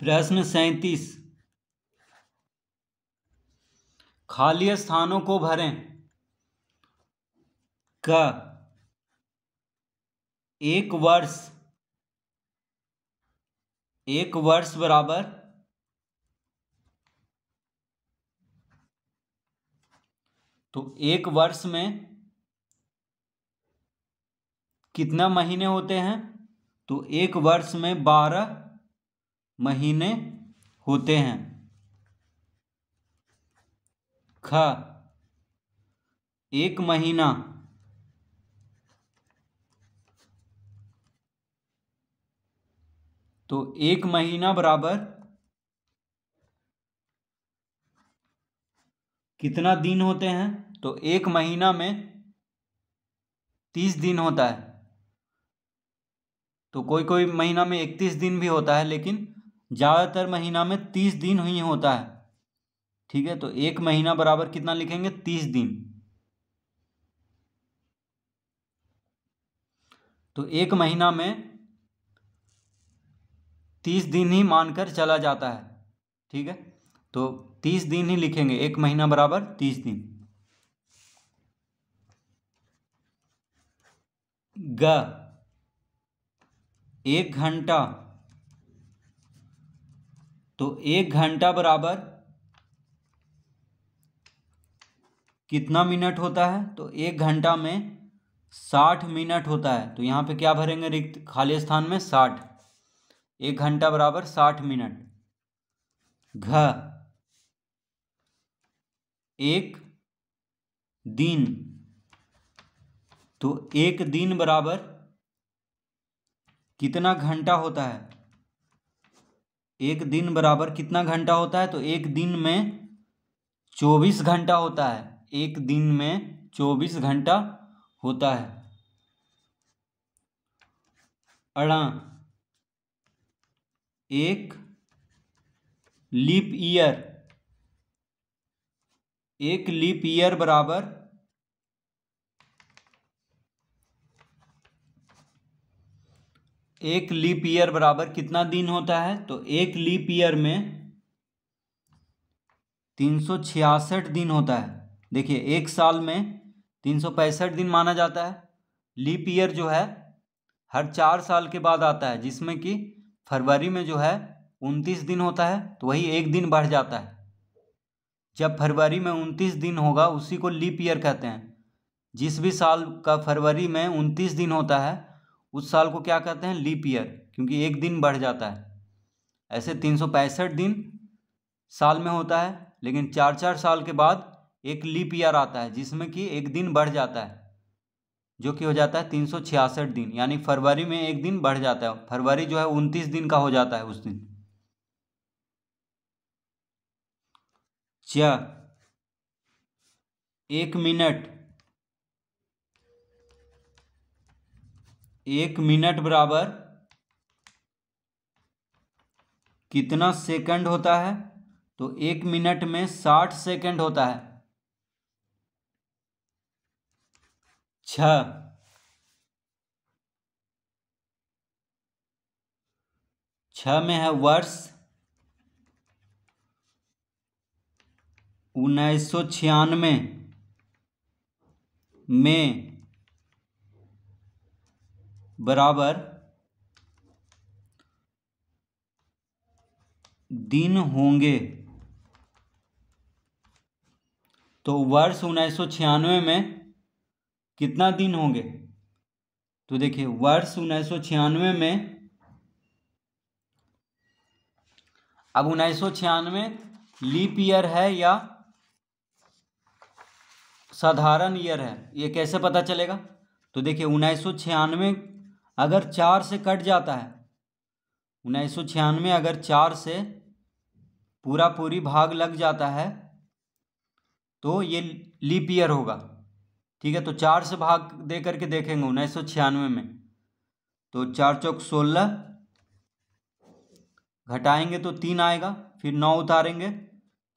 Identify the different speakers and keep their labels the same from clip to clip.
Speaker 1: प्रश्न सैतीस खाली स्थानों को भरें क एक वर्ष एक वर्ष बराबर तो एक वर्ष में कितना महीने होते हैं तो एक वर्ष में बारह महीने होते हैं ख एक महीना तो एक महीना बराबर कितना दिन होते हैं तो एक महीना में तीस दिन होता है तो कोई कोई महीना में इकतीस दिन भी होता है लेकिन ज़्यादातर महीना में तीस दिन ही होता है ठीक है तो एक महीना बराबर कितना लिखेंगे तीस दिन तो एक महीना में तीस दिन ही मानकर चला जाता है ठीक है तो तीस दिन ही लिखेंगे एक महीना बराबर तीस दिन ग एक घंटा तो एक घंटा बराबर कितना मिनट होता है तो एक घंटा में साठ मिनट होता है तो यहाँ पे क्या भरेंगे रिक्त खाली स्थान में साठ एक घंटा बराबर साठ मिनट घ एक दिन तो एक दिन बराबर कितना घंटा होता है एक दिन बराबर कितना घंटा होता है तो एक दिन में चौबीस घंटा होता है एक दिन में चौबीस घंटा होता है अड़ा एक लीप ईयर एक लीप ईयर बराबर एक लीप ईयर बराबर कितना दिन होता है तो एक लीप ईयर में तीन सौ छियासठ दिन होता है देखिए एक साल में तीन सौ पैंसठ दिन माना जाता है लीप ईयर जो है हर चार साल के बाद आता है जिसमें कि फरवरी में जो है उनतीस दिन होता है तो वही एक दिन बढ़ जाता है जब फरवरी में उनतीस दिन होगा उसी को लीप ईयर कहते हैं जिस भी साल का फरवरी में उनतीस दिन होता है उस साल को क्या कहते हैं लीप ईयर क्योंकि एक दिन बढ़ जाता है ऐसे तीन दिन साल में होता है लेकिन चार चार साल के बाद एक लीप ईयर आता है जिसमें कि एक दिन बढ़ जाता है जो कि हो जाता है तीन दिन यानी फरवरी में एक दिन बढ़ जाता है फरवरी जो है उनतीस दिन का हो जाता है उस दिन च एक मिनट एक मिनट बराबर कितना सेकंड होता है तो एक मिनट में साठ सेकंड होता है छ छ में है वर्ष उन्नीस सौ छियानवे में बराबर दिन होंगे तो वर्ष उन्नीस में कितना दिन होंगे तो देखिए वर्ष उन्नीस में अब उन्नीस लीप ईयर है या साधारण ईयर है ये कैसे पता चलेगा तो देखिए उन्नीस अगर चार से कट जाता है उन्नीस सौ छियानवे अगर चार से पूरा पूरी भाग लग जाता है तो ये लीप ईयर होगा ठीक है तो चार से भाग दे करके देखेंगे उन्नीस सौ छियानवे में तो चार चौक सोलह घटाएंगे तो तीन आएगा फिर नौ उतारेंगे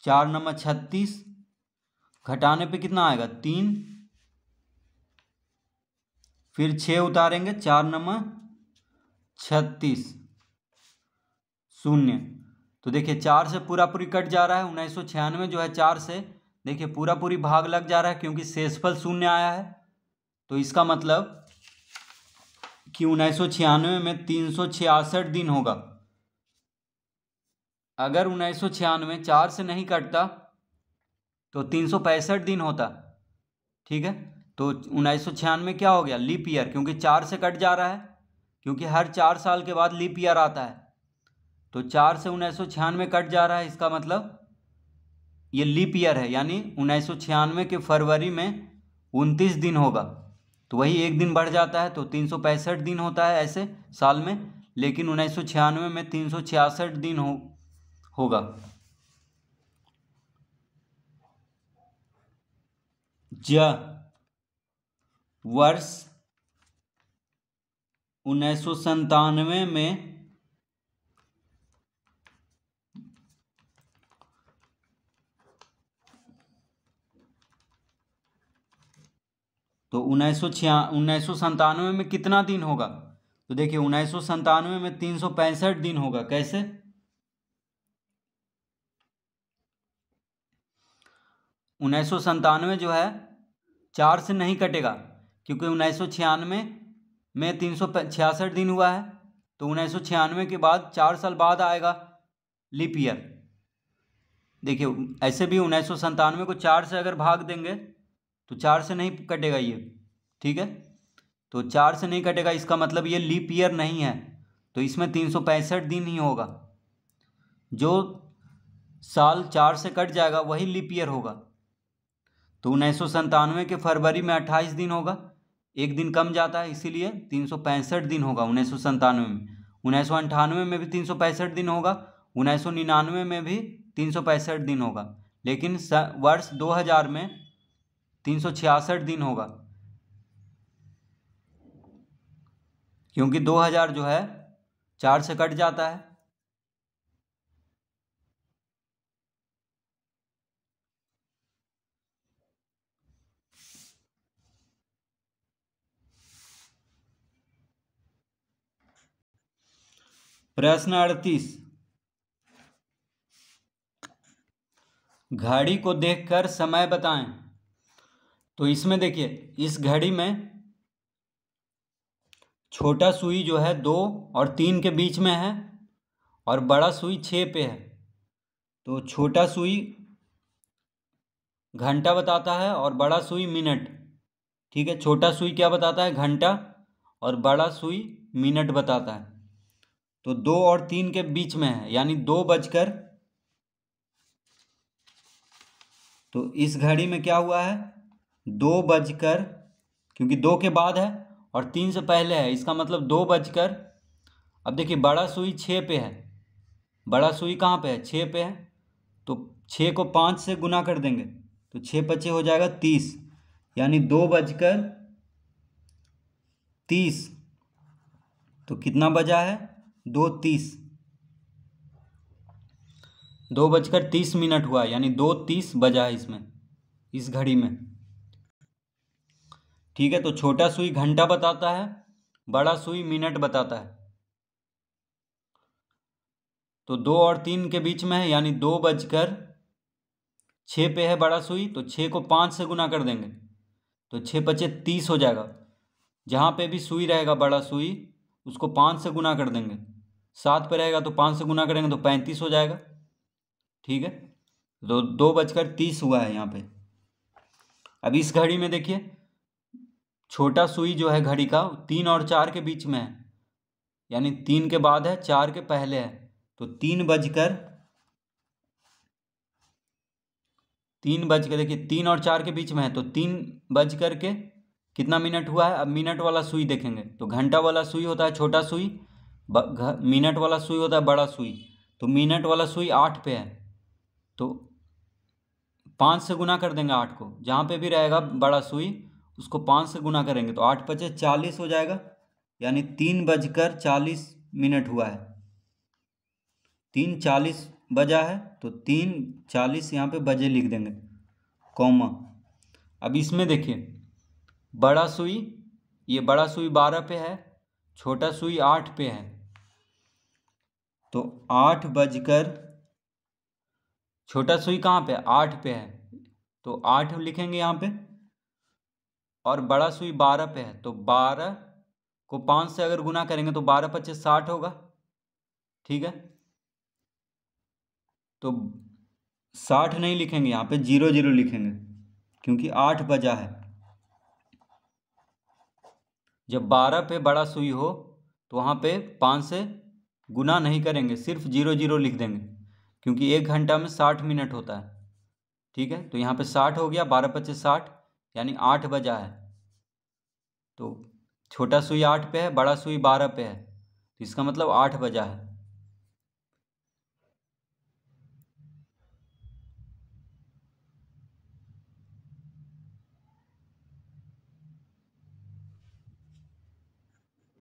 Speaker 1: चार नंबर छत्तीस घटाने पे कितना आएगा तीन फिर छः उतारेंगे चार नंबर छत्तीस शून्य तो देखिए चार से पूरा पूरी कट जा रहा है उन्नीस सौ छियानवे जो है चार से देखिए पूरा पूरी भाग लग जा रहा है क्योंकि शेषफल शून्य आया है तो इसका मतलब कि उन्नीस सौ छियानवे में तीन सौ छियासठ दिन होगा अगर उन्नीस सौ छियानवे चार से नहीं कटता तो तीन सौ पैंसठ दिन होता ठीक है तो उन्नीस सौ छियानवे क्या हो गया लीप ईयर क्योंकि चार से कट जा रहा है क्योंकि हर चार साल के बाद लीप ईयर आता है तो चार से उन्नीस सौ छियानवे कट जा रहा है इसका मतलब ये लीप ईयर है यानी उन्नीस सौ छियानवे के फरवरी में उनतीस दिन होगा तो वही एक दिन बढ़ जाता है तो तीन सौ पैंसठ दिन होता है ऐसे साल में लेकिन उन्नीस सौ छियानवे में तीन सौ छियासठ दिन हो होगा ज वर्ष उन्नीस सौ संतानवे में तो उन्नीस सौ छिया उन्नीस सौ संतानवे में कितना दिन होगा तो देखिए उन्नीस सौ संतानवे में तीन सौ पैंसठ दिन होगा कैसे उन्नीस सौ संतानवे जो है चार से नहीं कटेगा क्योंकि उन्नीस में तीन दिन हुआ है तो उन्नीस के बाद चार साल बाद आएगा लिप ईयर देखिए ऐसे भी उन्नीस को चार से अगर भाग देंगे तो चार से नहीं कटेगा ये ठीक है तो चार से नहीं कटेगा इसका मतलब ये लीप ईयर नहीं है तो इसमें तीन सौ पैंसठ दिन ही होगा जो साल चार से कट जाएगा वही लीप ईयर होगा तो उन्नीस के फरवरी में अट्ठाईस दिन होगा एक दिन कम जाता है इसीलिए तीन दिन होगा उन्नीस सौ संतानवे में उन्नीस में भी तीन दिन होगा उन्नीस में भी तीन दिन होगा लेकिन वर्ष 2000 में तीन दिन होगा क्योंकि 2000 जो है चार से कट जाता है प्रश्न अड़तीस घड़ी को देखकर समय बताएं तो इसमें देखिए इस घड़ी में छोटा सुई जो है दो और तीन के बीच में है और बड़ा सुई छः पे है तो छोटा सुई घंटा बताता है और बड़ा सुई मिनट ठीक है छोटा सुई क्या बताता है घंटा और बड़ा सुई मिनट बताता है तो दो और तीन के बीच में है यानी दो बजकर तो इस घड़ी में क्या हुआ है दो बजकर क्योंकि दो के बाद है और तीन से पहले है इसका मतलब दो बजकर अब देखिए बड़ा सुई छः पे है बड़ा सुई कहाँ पे है छः पे है तो छः को पाँच से गुना कर देंगे तो छः पचे हो जाएगा तीस यानी दो बजकर तीस तो कितना बजा है दो तीस दो बजकर तीस मिनट हुआ यानी दो तीस बजा है इसमें इस घड़ी में ठीक है तो छोटा सुई घंटा बताता है बड़ा सुई मिनट बताता है तो दो और तीन के बीच में है यानी दो बजकर छ पे है बड़ा सुई तो छ को पाँच से गुना कर देंगे तो छः पचे तीस हो जाएगा जहाँ पे भी सुई रहेगा बड़ा सुई उसको पाँच से गुना कर देंगे सात पे रहेगा तो पाँच से गुना करेंगे तो पैंतीस हो जाएगा ठीक है तो दो बजकर तीस हुआ है यहाँ पे अब इस घड़ी में देखिए छोटा सुई जो है घड़ी का तीन और चार के बीच में है यानी तीन के बाद है चार के पहले है तो तीन बजकर तीन बज के देखिए तीन और चार के बीच में है तो तीन बज के कितना मिनट हुआ है अब मिनट वाला सुई देखेंगे तो घंटा वाला सुई होता है छोटा सुई मिनट वाला सुई होता है बड़ा सुई तो मिनट वाला सुई आठ पे है तो पाँच से गुना कर देंगे आठ को जहाँ पे भी रहेगा बड़ा सुई उसको पाँच से गुना करेंगे तो आठ पचे चालीस हो जाएगा यानी तीन बजकर चालीस मिनट हुआ है तीन चालीस बजा है तो तीन चालीस यहाँ पे बजे लिख देंगे कॉमा अब इसमें देखिए बड़ा सुई ये बड़ा सुई बारह पे है छोटा सुई आठ पे है तो आठ बजकर छोटा सुई कहाँ पे आठ पे है तो आठ लिखेंगे यहाँ पे और बड़ा सुई बारह पे है तो बारह को पाँच से अगर गुना करेंगे तो बारह पच्चीस साठ होगा ठीक है तो साठ नहीं लिखेंगे यहाँ पे जीरो जीरो लिखेंगे क्योंकि आठ बजा है जब बारह पे बड़ा सुई हो तो वहाँ पे पाँच से गुना नहीं करेंगे सिर्फ जीरो जीरो लिख देंगे क्योंकि एक घंटा में साठ मिनट होता है ठीक है तो यहाँ पे साठ हो गया बारह पच्चीस साठ यानी आठ बजा है तो छोटा सुई आठ पे है बड़ा सुई बारह पे है तो इसका मतलब आठ बजा है